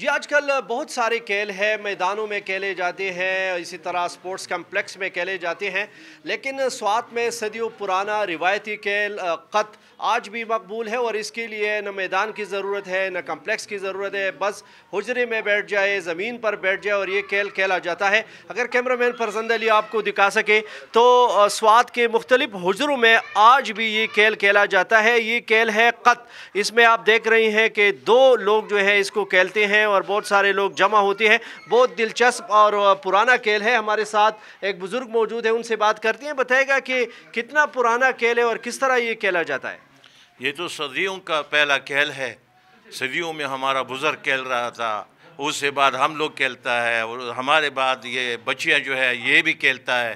जी आजकल बहुत सारे खेल है मैदानों में खेले जाते हैं इसी तरह स्पोर्ट्स कम्प्लेक्स में खेले जाते हैं लेकिन स्वात में सदियों पुराना रिवायती खेल कत आज भी मकबूल है और इसके लिए न मैदान की ज़रूरत है न कम्प्लेक्स की ज़रूरत है बस हजरे में बैठ जाए ज़मीन पर बैठ जाए और ये खेल खेला जाता है अगर कैमरा मैन फरजंद अली आपको दिखा सके तो स्वात के मुख्तलिफ हजरों में आज भी ये खेल खेला जाता है ये खेल है कत इसमें आप देख रही हैं कि दो लोग जो है इसको खेलते हैं और बहुत सारे लोग जमा होते हैं बहुत दिलचस्प और पुराना खेल है हमारे साथ एक बुज़ुर्ग मौजूद है उनसे बात करती हैं बताएगा कि कितना पुराना खेल है और किस तरह ये खेला जाता है ये तो सदियों का पहला खेल है सदियों में हमारा बुज़ुर्ग खेल रहा था उसके बाद हम लोग खेलता है और हमारे बाद ये बच्चियाँ जो है ये भी खेलता है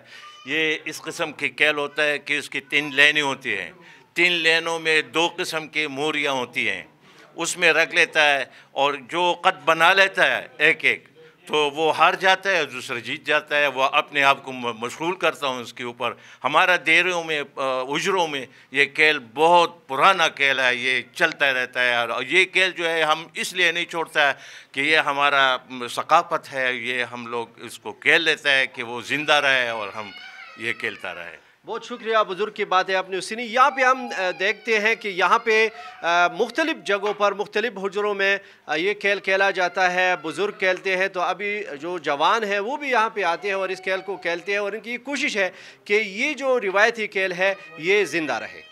ये इस किस्म के खेल होता है कि उसकी तीन लेनी होती हैं तीन लेनों में दो किस्म की मोरियाँ होती हैं उसमें रख लेता है और जो कद बना लेता है एक एक तो वो हार जाता है दूसरा जीत जाता है वह अपने आप को मशगूल करता हूँ उसके ऊपर हमारा देरों में उजरों में ये खेल बहुत पुराना खेल है ये चलता रहता है और ये खेल जो है हम इसलिए नहीं छोड़ता है कि ये हमारा सकाफत है ये हम लोग इसको खेल लेते हैं कि वो ज़िंदा रहे और हम ये खेलता रहे बहुत शुक्रिया बुज़ुर्ग की बात है आपने उसने यहाँ पे हम देखते हैं कि यहाँ पे मुख्तलिफ़ जगहों पर मुख्तलिफ़ हजरों में ये खेल खेला जाता है बुज़ुर्ग खेलते हैं तो अभी जो जवान हैं वो भी यहाँ पे आते हैं और इस खेल को खेलते हैं और इनकी कोशिश है कि ये जो रिवायती खेल है ये ज़िंदा रहे